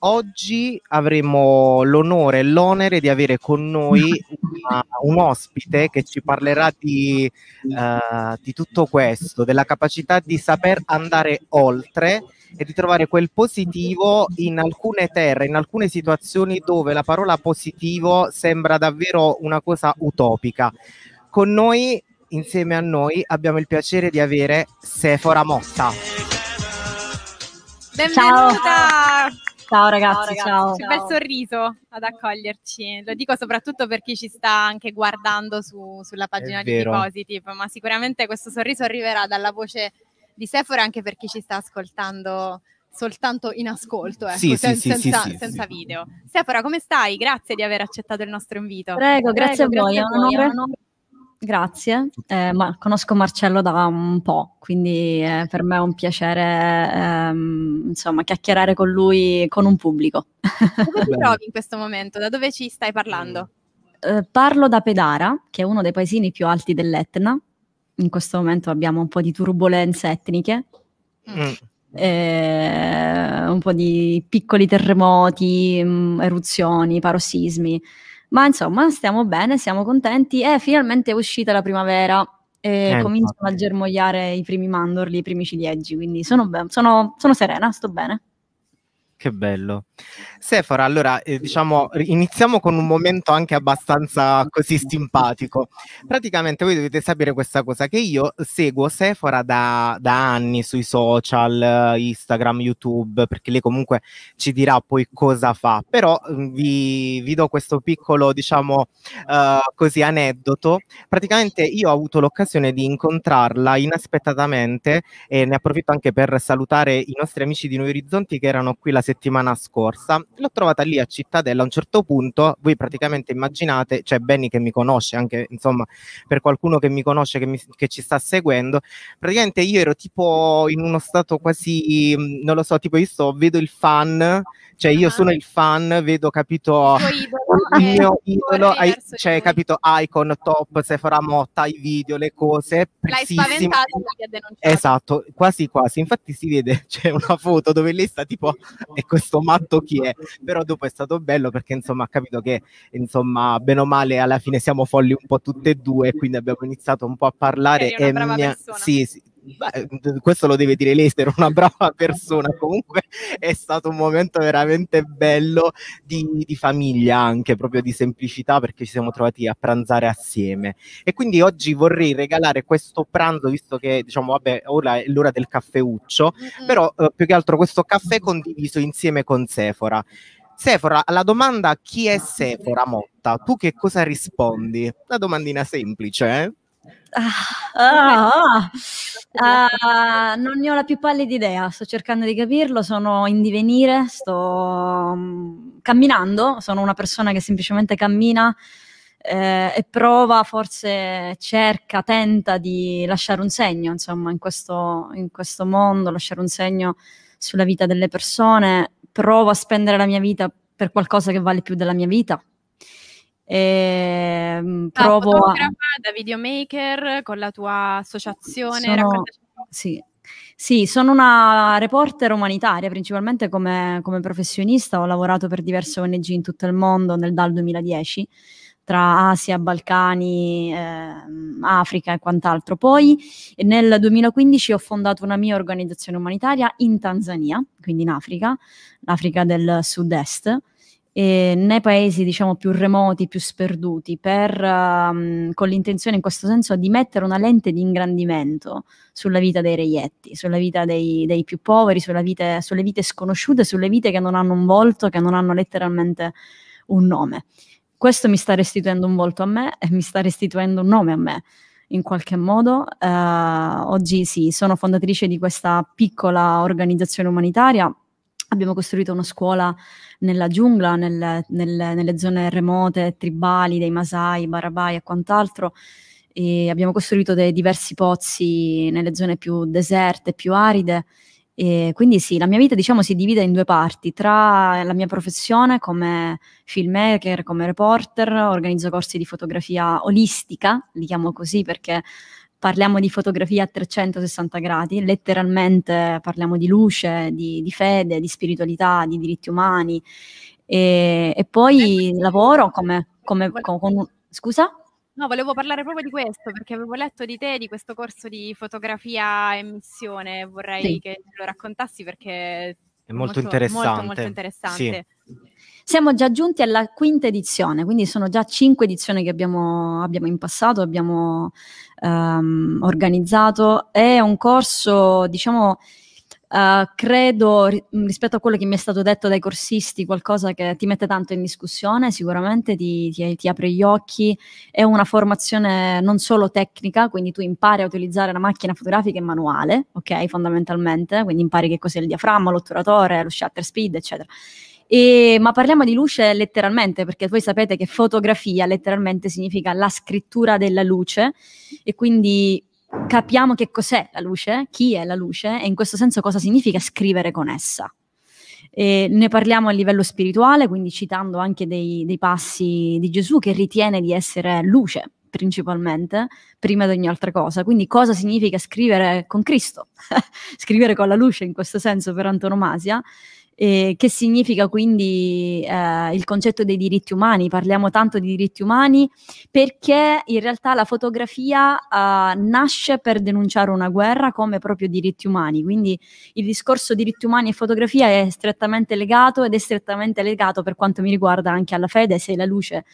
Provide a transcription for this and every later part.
oggi avremo l'onore e l'onere di avere con noi una, un ospite che ci parlerà di, uh, di, tutto questo, della capacità di saper andare oltre e di trovare quel positivo in alcune terre, in alcune situazioni dove la parola positivo sembra davvero una cosa utopica. Con noi, insieme a noi, abbiamo il piacere di avere Sephora Motta. Benvenuta! Ciao. Ciao ragazzi, ciao. Un bel sorriso ad accoglierci. Lo dico soprattutto per chi ci sta anche guardando su, sulla pagina di Positive, ma sicuramente questo sorriso arriverà dalla voce di Sephora anche per chi ci sta ascoltando soltanto in ascolto, ecco, sì, sen- sì, senza, sì, senza video. Sephora, come stai? Grazie di aver accettato il nostro invito. Prego, grazie, Prego, a, grazie a voi. È un onore grazie, eh, ma conosco Marcello da un po', quindi eh, per me è un piacere ehm, insomma, chiacchierare con lui, con un pubblico. Come ti trovi in questo momento? Da dove ci stai parlando? Eh, parlo da Pedara, che è uno dei paesini più alti dell'Etna. In questo momento abbiamo un po' di turbulenze etniche. Mm. Eh, un po' di piccoli terremoti, mh, mm, eruzioni, parossismi, ma insomma, stiamo bene, siamo contenti È finalmente uscita la primavera e eh, cominciano infatti. a germogliare i primi mandorli, i primi ciliegi, quindi sono, sono, sono serena, sto bene. Che bello. Sefora, allora eh, diciamo iniziamo con un momento anche abbastanza così simpatico. Praticamente voi dovete sapere questa cosa che io seguo Sefora da, da anni sui social, Instagram, YouTube, perché lei comunque ci dirà poi cosa fa, però mm, vi, vi do questo piccolo diciamo eh, così aneddoto. Praticamente io ho avuto l'occasione di incontrarla inaspettatamente e ne approfitto anche per salutare i nostri amici di Nuovi Orizzonti che erano qui la settimana scorsa. L'ho trovata lì a Cittadella. A un certo punto, voi praticamente immaginate, cioè Benny che mi conosce, anche insomma per qualcuno che mi conosce, che, mi, che ci sta seguendo, praticamente io ero tipo in uno stato quasi, mm, non lo so, tipo io sto, vedo il fan, cioè io ah. sono il fan, vedo, capito, il, mio idolo, hai, cioè, capito, icon, top, se farà Motta, i video, le cose. L'hai spaventata esatto, quasi quasi. Infatti si vede, c'è una foto dove lei sta tipo e questo matto chi è? Però dopo è stato bello perché insomma ha capito che insomma bene o male alla fine siamo folli un po' tutte e due, quindi abbiamo iniziato un po' a parlare e mi ha, sì, sì, Beh, questo lo deve dire lei, se era una brava persona. Comunque è stato un momento veramente bello di, di, famiglia, anche proprio di semplicità, perché ci siamo trovati a pranzare assieme. E quindi oggi vorrei regalare questo pranzo, visto che diciamo, vabbè, ora è l'ora del caffeuccio, mm-hmm. però eh, più che altro questo caffè condiviso insieme con Sephora. Sephora, alla domanda chi è Sephora Motta, tu che cosa rispondi? Una domandina semplice, eh? Ah, ah, ah. ah, non ne ho la più pallida idea, sto cercando di capirlo, sono in divenire, sto mm, camminando, sono una persona che semplicemente cammina eh, e prova, forse cerca, tenta di lasciare un segno, insomma, in questo, in questo mondo, lasciare un segno sulla vita delle persone, provo a spendere la mia vita per qualcosa che vale più della mia vita, e, ehm, ah, provo a... da videomaker con la tua associazione. Sono, sì, sì, sono una reporter umanitaria, principalmente come, come, professionista. Ho lavorato per diverse ONG in tutto il mondo nel, dal 2010, tra Asia, Balcani, eh, Africa e quant'altro. Poi nel 2015 ho fondato una mia organizzazione umanitaria in Tanzania, quindi in Africa, l'Africa del sud-est eh, nei paesi diciamo più remoti, più sperduti, per, ehm, con l'intenzione in questo senso di mettere una lente di ingrandimento sulla vita dei reietti, sulla vita dei, dei più poveri, vite, sulle vite sconosciute, sulle vite che non hanno un volto, che non hanno letteralmente un nome. Questo mi sta restituendo un volto a me e mi sta restituendo un nome a me in qualche modo. Eh, oggi sì, sono fondatrice di questa piccola organizzazione umanitaria Abbiamo costruito una scuola nella giungla, nel, nel, nelle zone remote, tribali, dei Masai, Barabai e quant'altro. E abbiamo costruito dei diversi pozzi nelle zone più deserte, più aride. E quindi sì, la mia vita diciamo si divide in due parti, tra la mia professione come filmmaker, come reporter, organizzo corsi di fotografia olistica, li chiamo così perché parliamo di fotografia a 360 gradi, letteralmente parliamo di luce, di, di fede, di spiritualità, di diritti umani e, e poi eh, lavoro come, come con, con, scusa? No, volevo parlare proprio di questo perché avevo letto di te, di questo corso di fotografia e missione, vorrei sì. che lo raccontassi perché è molto, molto interessante. Molto, molto interessante. Sì. Siamo già giunti alla quinta edizione, quindi sono già cinque edizioni che abbiamo, abbiamo in passato, abbiamo ehm, organizzato. È un corso, diciamo, Uh, credo rispetto a quello che mi è stato detto dai corsisti, qualcosa che ti mette tanto in discussione, sicuramente ti, ti, ti, apre gli occhi, è una formazione non solo tecnica, quindi tu impari a utilizzare la macchina fotografica in manuale, ok, fondamentalmente, quindi impari che cos'è il diaframma, l'otturatore, lo shutter speed, eccetera. E, ma parliamo di luce letteralmente, perché voi sapete che fotografia letteralmente significa la scrittura della luce e quindi capiamo che cos'è la luce, chi è la luce e in questo senso cosa significa scrivere con essa. E ne parliamo a livello spirituale, quindi citando anche dei, dei passi di Gesù che ritiene di essere luce principalmente, prima di ogni altra cosa. Quindi cosa significa scrivere con Cristo? scrivere con la luce in questo senso per antonomasia. Eh, che significa quindi eh, il concetto dei diritti umani. Parliamo tanto di diritti umani perché in realtà la fotografia eh, nasce per denunciare una guerra come proprio diritti umani, quindi il discorso diritti umani e fotografia è strettamente legato ed è strettamente legato per quanto mi riguarda anche alla fede, sei la luce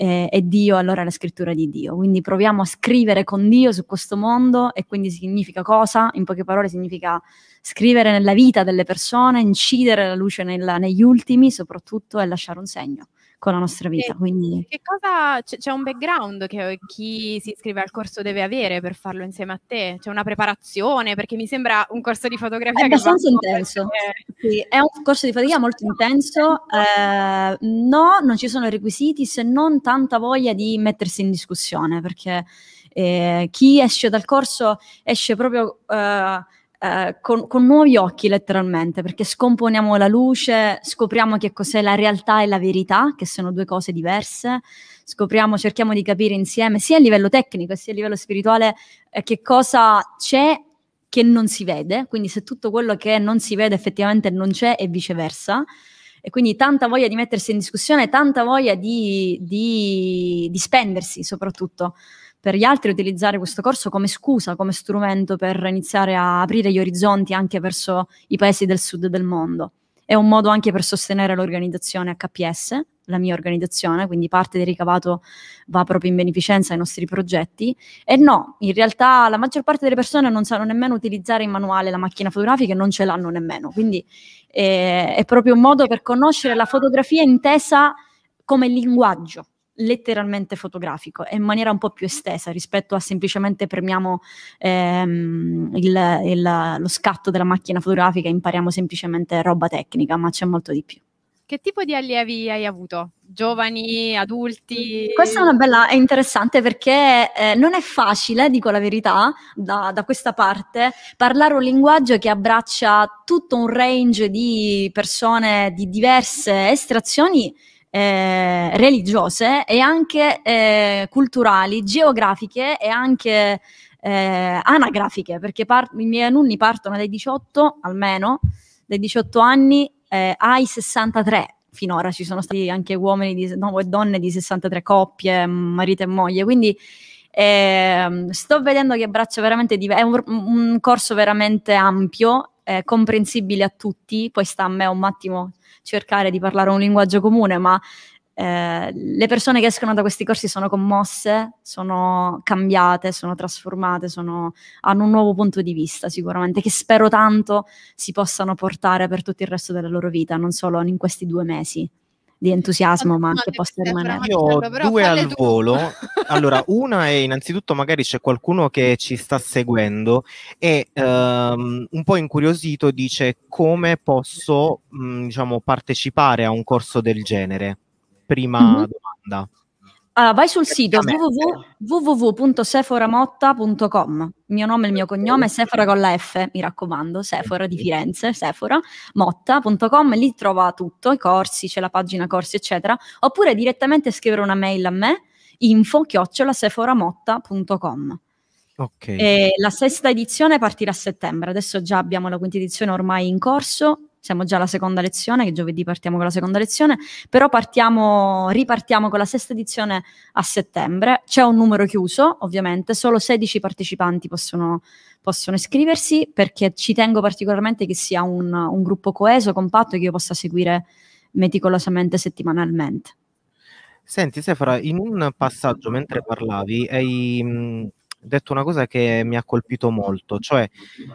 eh, è Dio, allora è la scrittura di Dio. Quindi proviamo a scrivere con Dio su questo mondo e quindi significa cosa? In poche parole significa scrivere nella vita delle persone, incidere la luce nella, negli ultimi soprattutto e lasciare un segno con la nostra vita. Quindi... Che cosa c'è un background che eh, chi si iscrive al corso deve avere per farlo insieme a te? C'è una preparazione? Perché mi sembra un corso di fotografia. È eh, abbastanza intenso. Perché... Sì, è un corso di fotografia molto intenso. Eh, no, non ci sono requisiti se non tanta voglia di mettersi in discussione perché. Eh, chi esce dal corso esce proprio eh, eh, con, con, nuovi occhi letteralmente, perché scomponiamo la luce, scopriamo che cos'è la realtà e la verità, che sono due cose diverse, scopriamo, cerchiamo di capire insieme, sia a livello tecnico sia a livello spirituale, eh, che cosa c'è che non si vede, quindi se tutto quello che non si vede effettivamente non c'è e viceversa. E quindi tanta voglia di mettersi in discussione, tanta voglia di, di, di spendersi soprattutto per gli altri utilizzare questo corso come scusa, come strumento per iniziare a aprire gli orizzonti anche verso i paesi del sud del mondo. È un modo anche per sostenere l'organizzazione HPS, la mia organizzazione, quindi parte del ricavato va proprio in beneficenza ai nostri progetti. E no, in realtà la maggior parte delle persone non sanno nemmeno utilizzare in manuale la macchina fotografica e non ce l'hanno nemmeno. Quindi eh, è proprio un modo per conoscere la fotografia intesa come linguaggio, letteralmente fotografico e in maniera un po' più estesa rispetto a semplicemente premiamo ehm, il, il, lo scatto della macchina fotografica e impariamo semplicemente roba tecnica, ma c'è molto di più. Che tipo di allievi hai avuto? Giovani, adulti? Questa è una bella, è interessante perché eh, non è facile, dico la verità, da, da, questa parte, parlare un linguaggio che abbraccia tutto un range di persone di diverse estrazioni eh, religiose e anche eh, culturali, geografiche e anche eh, anagrafiche, perché par- i miei alunni partono dai 18 almeno, dai 18 anni eh, ai 63. Finora ci sono stati anche uomini di, no, e donne di 63 coppie, marito e moglie, quindi ehm, sto vedendo che braccio veramente div- è un, un corso veramente ampio eh, comprensibile a tutti, poi sta a me un attimo cercare di parlare un linguaggio comune, ma eh, le persone che escono da questi corsi sono commosse, sono cambiate, sono trasformate, sono, hanno un nuovo punto di vista sicuramente, che spero tanto si possano portare per tutto il resto della loro vita, non solo in questi due mesi di entusiasmo, ma anche possa rimanere. Cioè, Io ho due al tu. volo. allora, una è innanzitutto magari c'è qualcuno che ci sta seguendo e ehm, un po' incuriosito dice come posso mh, mhmm, diciamo, partecipare a un corso del genere. Prima mm-hmm. domanda. Allora, vai sul sito www.seforamotta.com. Il mio nome e il mio cognome è Sefora con la F, mi raccomando, Sefora di Firenze, Sefora, motta.com, lì trova tutto, i corsi, c'è la pagina corsi, eccetera. Oppure direttamente scrivere una mail a me, info chiocciolaseforamotta.com. Okay. E la sesta edizione partirà a settembre, adesso già abbiamo la quinta edizione ormai in corso, siamo già alla seconda lezione, che giovedì partiamo con la seconda lezione, però partiamo, ripartiamo con la sesta edizione a settembre. C'è un numero chiuso, ovviamente, solo 16 partecipanti possono, possono iscriversi perché ci tengo particolarmente che sia un, un gruppo coeso, compatto e che io possa seguire meticolosamente settimanalmente. Senti Sefra, in un passaggio mentre parlavi hai, detto una cosa che mi ha colpito molto, cioè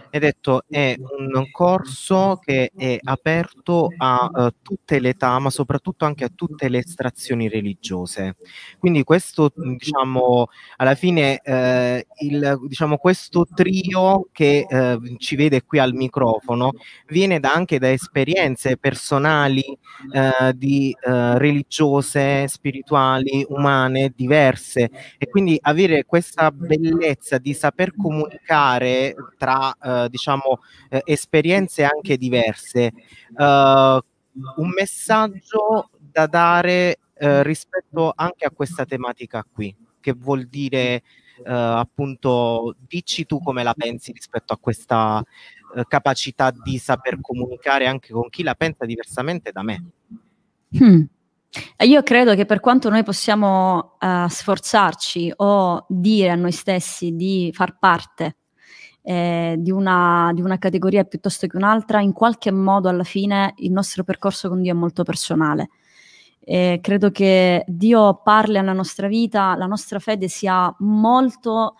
è detto è un corso che è aperto a uh, tutte le età, ma soprattutto anche a tutte le estrazioni religiose. Quindi questo, diciamo, alla fine eh, il, diciamo, questo trio che eh, ci vede qui al microfono viene da, anche da esperienze personali eh, di, eh, religiose, spirituali, umane, diverse e quindi avere questa bellezza bellezza di saper comunicare tra eh, diciamo eh, esperienze anche diverse eh, un messaggio da dare eh, rispetto anche a questa tematica qui che vuol dire eh, appunto dici tu come la pensi rispetto a questa capacità di saper comunicare anche con chi la pensa diversamente da me hmm. Io credo che per quanto noi possiamo uh, sforzarci o dire a noi stessi di far parte eh, di, una, di, una, categoria piuttosto che un'altra, in qualche modo alla fine il nostro percorso con Dio è molto personale. Eh, credo che Dio parli alla nostra vita, la nostra fede sia molto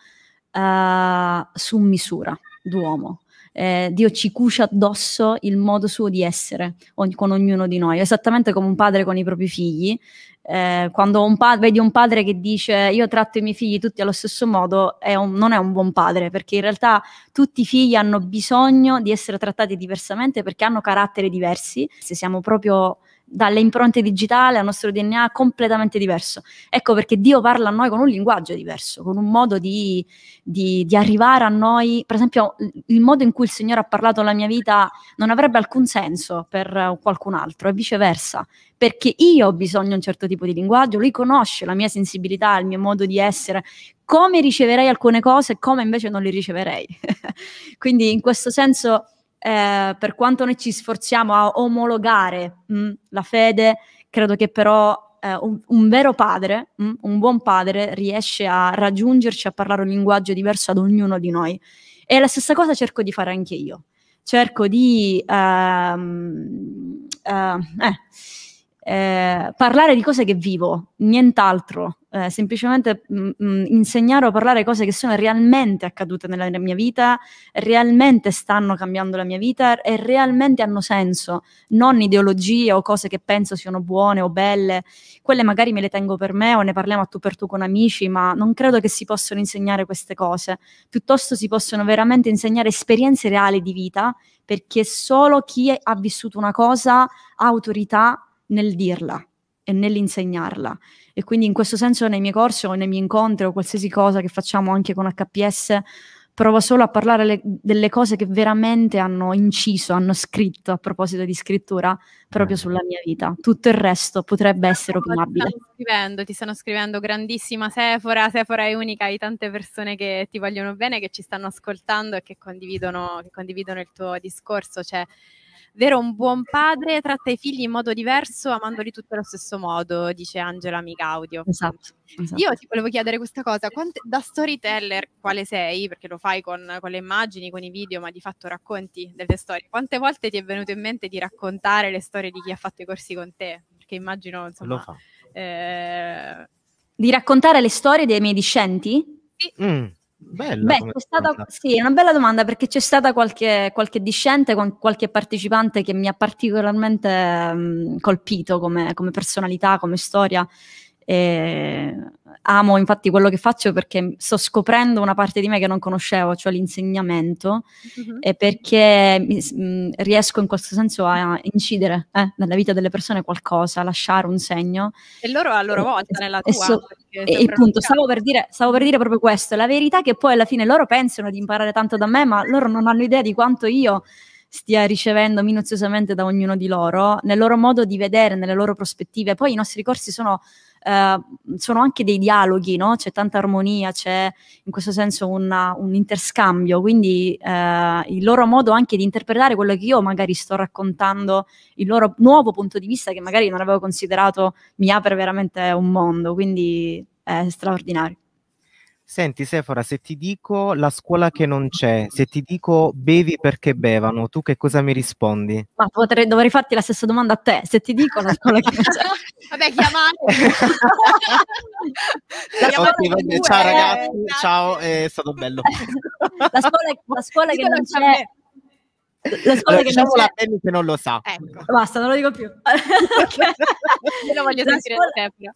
uh, su misura d'uomo, eh, Dio ci cucia addosso il modo suo di essere ogni, con ognuno di noi, esattamente come un padre con i propri figli. Eh, quando un pa- vedi un padre che dice io tratto i miei figli tutti allo stesso modo, è un, non è un buon padre, perché in realtà tutti i figli hanno bisogno di essere trattati diversamente perché hanno caratteri diversi, se siamo proprio dalle impronte digitali al nostro DNA completamente diverso. Ecco perché Dio parla a noi con un linguaggio diverso, con un modo di, di, di arrivare a noi. Per esempio, il modo in cui il Signore ha parlato alla mia vita non avrebbe alcun senso per qualcun altro e viceversa, perché io ho bisogno di un certo tipo di linguaggio, lui conosce la mia sensibilità, il mio modo di essere, come riceverei alcune cose e come invece non le riceverei. Quindi in questo senso eh, per quanto noi ci sforziamo a omologare mh, mm, la fede, credo che però eh, un, un, vero padre, mh, mm, un buon padre, riesce a raggiungerci, a parlare un linguaggio diverso ad ognuno di noi. E la stessa cosa cerco di fare anche io. Cerco di ehm, eh, eh, eh parlare di cose che vivo, nient'altro, eh, semplicemente mh, mm, mm, insegnare o parlare cose che sono realmente accadute nella mia vita, realmente stanno cambiando la mia vita e realmente hanno senso, non ideologie o cose che penso siano buone o belle, quelle magari me le tengo per me o ne parliamo a tu per tu con amici, ma non credo che si possano insegnare queste cose, piuttosto si possono veramente insegnare esperienze reali di vita perché solo chi ha vissuto una cosa ha autorità nel dirla e nell'insegnarla. E quindi in questo senso nei miei corsi o nei miei incontri o qualsiasi cosa che facciamo anche con HPS, provo solo a parlare le, delle cose che veramente hanno inciso, hanno scritto a proposito di scrittura proprio eh. sulla mia vita. Tutto il resto potrebbe essere opinabile. Ti stanno scrivendo, ti stanno scrivendo grandissima Sephora, Sephora è unica di tante persone che ti vogliono bene, che ci stanno ascoltando e che condividono, che condividono il tuo discorso. Cioè, vero un buon padre tratta i figli in modo diverso, amandoli tutti allo stesso modo, dice Angela Micaudio. Esatto, esatto. Io ti volevo chiedere questa cosa, quant- da storyteller quale sei, perché lo fai con, con, le immagini, con i video, ma di fatto racconti delle storie, quante volte ti è venuto in mente di raccontare le storie di chi ha fatto i corsi con te? Perché immagino, insomma... Lo fa. Eh... Di raccontare le storie dei miei discenti? Sì. Mm. Bella Beh, stata, sì, è una bella domanda perché c'è stata qualche, qualche discente, qualche partecipante che mi ha particolarmente mh, mm, colpito come, come, personalità, come storia e amo infatti quello che faccio perché sto scoprendo una parte di me che non conoscevo, cioè l'insegnamento, uh-huh. e perché mh, mm, riesco in questo senso a incidere eh, nella vita delle persone qualcosa, lasciare un segno. E loro a loro volta nella tua. E, so, e appunto, stavo per, dire, stavo per dire proprio questo, la verità è che poi alla fine loro pensano di imparare tanto da me, ma loro non hanno idea di quanto io stia ricevendo minuziosamente da ognuno di loro, nel loro modo di vedere, nelle loro prospettive. Poi i nostri corsi sono, eh, sono anche dei dialoghi, no? c'è tanta armonia, c'è in questo senso una, un interscambio, quindi eh, il loro modo anche di interpretare quello che io magari sto raccontando, il loro nuovo punto di vista che magari non avevo considerato mi apre veramente un mondo, quindi è straordinario. Senti Sefora, se ti dico la scuola che non c'è, se ti dico bevi perché bevano, tu che cosa mi rispondi? Ma potrei, dovrei farti la stessa domanda a te, se ti dico la scuola che non c'è. vabbè, chiamate. okay, vabbè, ciao due, eh. ragazzi, eh, ciao, è stato bello. la scuola, la scuola che non c'è la scuola allora, che, non la Penny che non lo sa ecco. basta non lo dico più okay. la, scuola,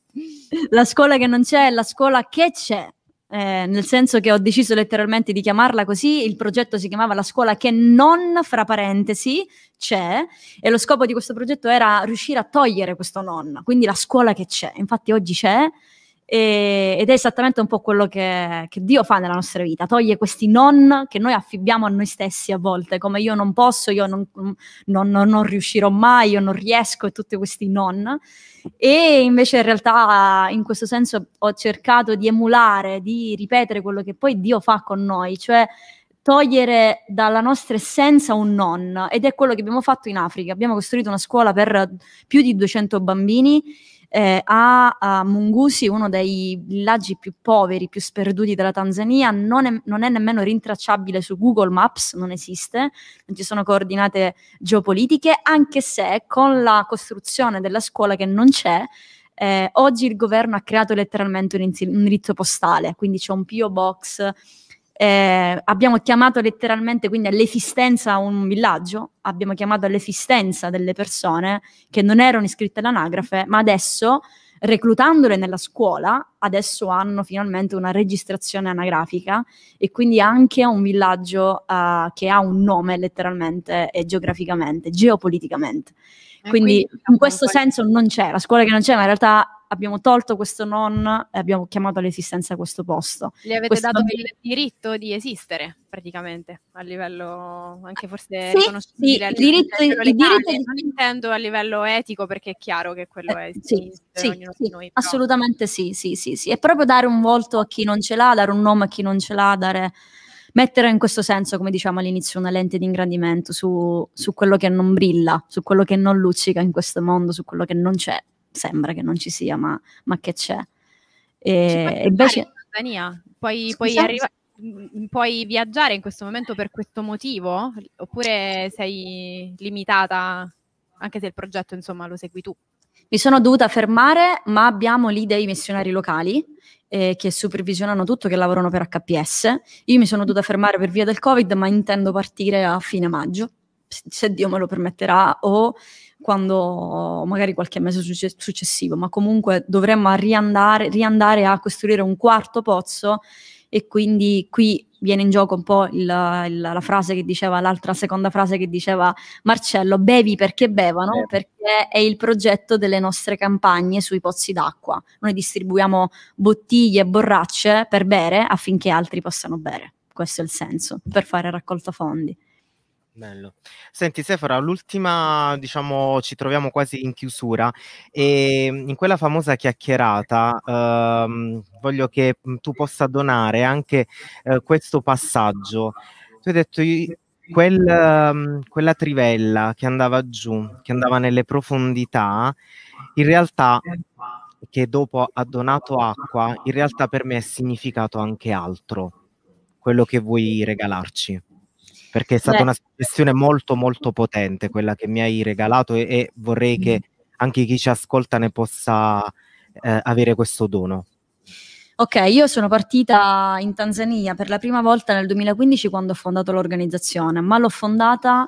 la scuola che non c'è è la scuola che c'è eh, nel senso che ho deciso letteralmente di chiamarla così, il progetto si chiamava La scuola che non, fra parentesi, c'è e lo scopo di questo progetto era riuscire a togliere questo non, quindi la scuola che c'è, infatti oggi c'è, e, ed è esattamente un po' quello che, che, Dio fa nella nostra vita, toglie questi non che noi affibbiamo a noi stessi a volte, come io non posso, io non, non, non, non riuscirò mai, io non riesco e tutti questi non. E invece in realtà in questo senso ho cercato di emulare, di ripetere quello che poi Dio fa con noi, cioè togliere dalla nostra essenza un non ed è quello che abbiamo fatto in Africa. Abbiamo costruito una scuola per più di 200 bambini eh, a, a, Mungusi, uno dei villaggi più poveri, più sperduti della Tanzania, non è, non è, nemmeno rintracciabile su Google Maps, non esiste, non ci sono coordinate geopolitiche, anche se con la costruzione della scuola che non c'è, eh, oggi il governo ha creato letteralmente un indirizzo postale, quindi c'è un PO Box eh, abbiamo chiamato letteralmente quindi all'esistenza un villaggio, abbiamo chiamato all'esistenza delle persone che non erano iscritte all'anagrafe, ma adesso reclutandole nella scuola, adesso hanno finalmente una registrazione anagrafica e quindi anche un villaggio uh, che ha un nome letteralmente e geograficamente, geopoliticamente. Eh, quindi, quindi, in questo senso non c'è, la scuola che non c'è, ma in realtà abbiamo tolto questo non e abbiamo chiamato all'esistenza questo posto. Le avete questo dato il diritto di esistere praticamente a livello anche forse sì, riconoscibile sì, diritto, legale, diritto di... non intendo a livello etico perché è chiaro che quello eh, è sì, sì, ognuno sì, di noi. Assolutamente sì, sì, sì, sì, è proprio dare un volto a chi non ce l'ha, dare un nome a chi non ce l'ha, dare mettere in questo senso, come diciamo all'inizio, una lente di ingrandimento su, su quello che non brilla, su quello che non luccica in questo mondo, su quello che non c'è sembra che non ci sia, ma, ma che c'è. E, invece... in Tanzania? Puoi, arriva... Mm, puoi viaggiare in questo momento per questo motivo? Oppure sei limitata, anche se il progetto insomma lo segui tu? Mi sono dovuta fermare, ma abbiamo lì dei missionari locali eh, che supervisionano tutto, che lavorano per HPS. Io mi sono dovuta fermare per via del Covid, ma intendo partire a fine maggio, se Dio me lo permetterà, o quando magari qualche mese successivo, ma comunque dovremmo riandare, riandare a costruire un quarto pozzo e quindi qui viene in gioco un po' il, il, la frase che diceva, l'altra seconda frase che diceva Marcello, bevi perché bevano, eh. perché è il progetto delle nostre campagne sui pozzi d'acqua. Noi distribuiamo bottiglie e borracce per bere affinché altri possano bere. Questo è il senso, per fare raccolta fondi. Bello. Senti Sefora, l'ultima, diciamo, ci troviamo quasi in chiusura e in quella famosa chiacchierata ehm, voglio che mhmm, tu possa donare anche eh, questo passaggio. Tu hai detto quel, ehm, quella trivella che andava giù, che andava nelle profondità, in realtà che dopo ha donato acqua, in realtà per me ha significato anche altro, quello che vuoi regalarci perché è stata Beh. una sessione molto molto potente quella che mi hai regalato e, e vorrei che anche chi ci ascolta ne possa eh, avere questo dono. Ok, io sono partita in Tanzania per la prima volta nel 2015 quando ho fondato l'organizzazione, ma l'ho fondata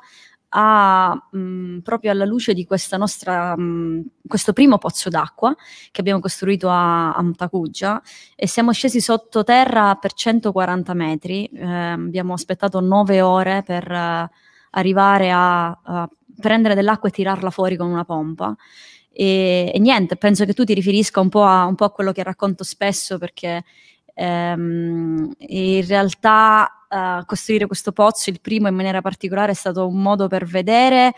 a, mh, mm, proprio alla luce di nostra, mh, mm, questo primo pozzo d'acqua che abbiamo costruito a, a Mtacuggia e siamo scesi sottoterra per 140 metri, eh, abbiamo aspettato 9 ore per eh, arrivare a, a prendere dell'acqua e tirarla fuori con una pompa. E, e, niente, penso che tu ti riferisca un po, a, un po' a quello che racconto spesso perché Ehm, in realtà eh, costruire questo pozzo, il primo in maniera particolare, è stato un modo per vedere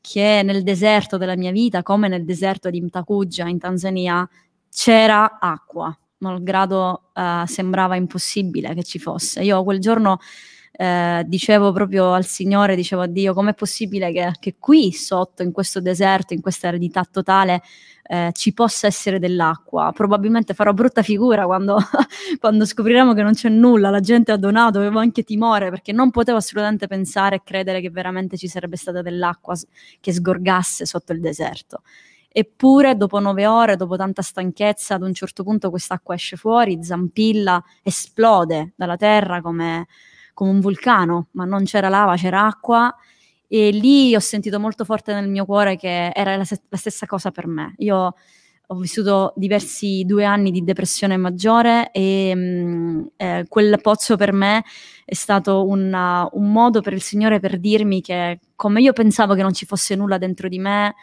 che nel deserto della mia vita, come nel deserto di Mtakuja in Tanzania, c'era acqua, malgrado eh, sembrava impossibile che ci fosse. Io quel giorno eh, dicevo proprio al Signore, dicevo a Dio, com'è possibile che, che, qui sotto, in questo deserto, in questa eredità totale, eh, ci possa essere dell'acqua? Probabilmente farò brutta figura quando, quando scopriremo che non c'è nulla, la gente ha donato, avevo anche timore perché non potevo assolutamente pensare e credere che veramente ci sarebbe stata dell'acqua che sgorgasse sotto il deserto. Eppure, dopo nove ore, dopo tanta stanchezza, ad un certo punto quest'acqua esce fuori, zampilla, esplode dalla terra come, come un vulcano, ma non c'era lava, c'era acqua e lì ho sentito molto forte nel mio cuore che era la, la stessa cosa per me. Io ho vissuto diversi due anni di depressione maggiore e mh, mm, eh, quel pozzo per me è stato una, un modo per il Signore per dirmi che come io pensavo che non ci fosse nulla dentro di me,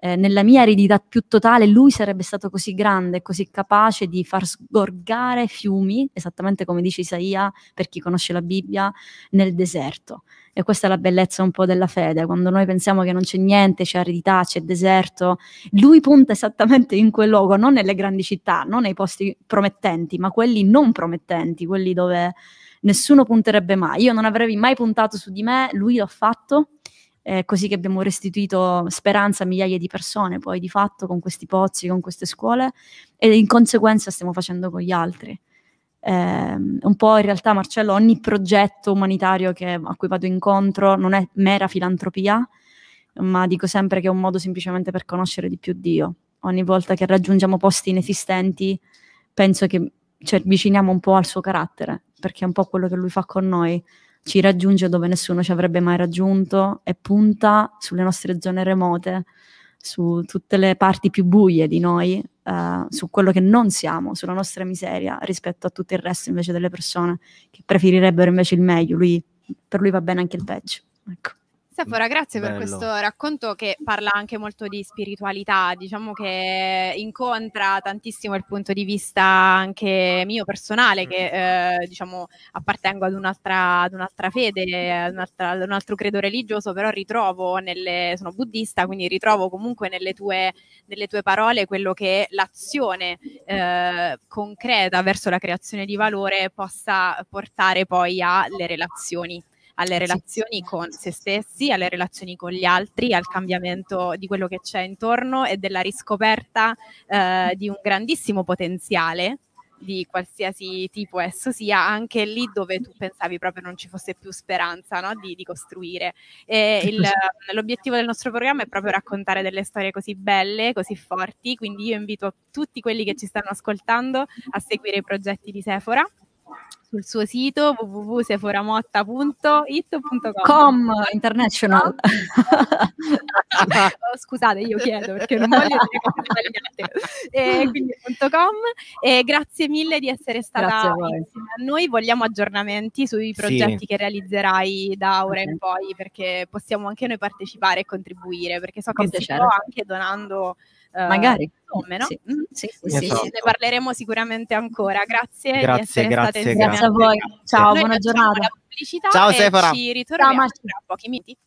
eh, nella mia aridità più totale lui sarebbe stato così grande, così capace di far sgorgare fiumi, esattamente come dice Isaia, per chi conosce la Bibbia, nel deserto. E questa è la bellezza un po' della fede, quando noi pensiamo che non c'è niente, c'è aridità, c'è deserto, lui punta esattamente in quel luogo, non nelle grandi città, non nei posti promettenti, ma quelli non promettenti, quelli dove nessuno punterebbe mai. Io non avrei mai puntato su di me, lui l'ha fatto è eh, così che abbiamo restituito speranza a migliaia di persone poi di fatto con questi pozzi, con queste scuole e in conseguenza stiamo facendo con gli altri. Eh, un po' in realtà Marcello ogni progetto umanitario che, a cui vado incontro non è mera filantropia, ma dico sempre che è un modo semplicemente per conoscere di più Dio. Ogni volta che raggiungiamo posti inesistenti penso che ci avviciniamo un po' al suo carattere, perché è un po' quello che lui fa con noi ci raggiunge dove nessuno ci avrebbe mai raggiunto e punta sulle nostre zone remote, su tutte le parti più buie di noi, eh, su quello che non siamo, sulla nostra miseria rispetto a tutto il resto invece delle persone che preferirebbero invece il meglio, lui, per lui va bene anche il peggio. Ecco. Sephora, grazie Bello. per questo racconto che parla anche molto di spiritualità, diciamo che incontra tantissimo il punto di vista anche mio personale, che mm. eh, diciamo appartengo ad un'altra, ad un'altra fede, ad, un'altra, ad, un altro credo religioso, però ritrovo nelle, sono buddista, quindi ritrovo comunque nelle tue, nelle tue parole quello che l'azione eh, concreta verso la creazione di valore possa portare poi alle relazioni alle relazioni con se stessi, alle relazioni con gli altri, al cambiamento di quello che c'è intorno e della riscoperta eh, di un grandissimo potenziale di qualsiasi tipo esso sia, anche lì dove tu pensavi proprio non ci fosse più speranza no? di, di, costruire. Il, l'obiettivo del nostro programma è proprio raccontare delle storie così belle, così forti, quindi io invito tutti quelli che ci stanno ascoltando a seguire i progetti di Sephora sul suo sito www.seforamotta.it.com international. Oh, scusate, io chiedo perché non voglio dire cose tagliate. Eh, quindi.com. Eh, grazie mille di essere stata a, a, noi. Vogliamo aggiornamenti sui progetti sì. che realizzerai da ora in poi perché possiamo anche noi partecipare e contribuire perché so che piacere. si può anche donando Magari. Insomma, no? Mm-hmm. Sì, sì, esatto. sì, so. ne parleremo sicuramente ancora. Grazie, grazie di grazie, grazie. grazie a voi. Ciao, Noi buona giornata. Ciao, Sefora. Ci ritorniamo Ciao, tra pochi minuti.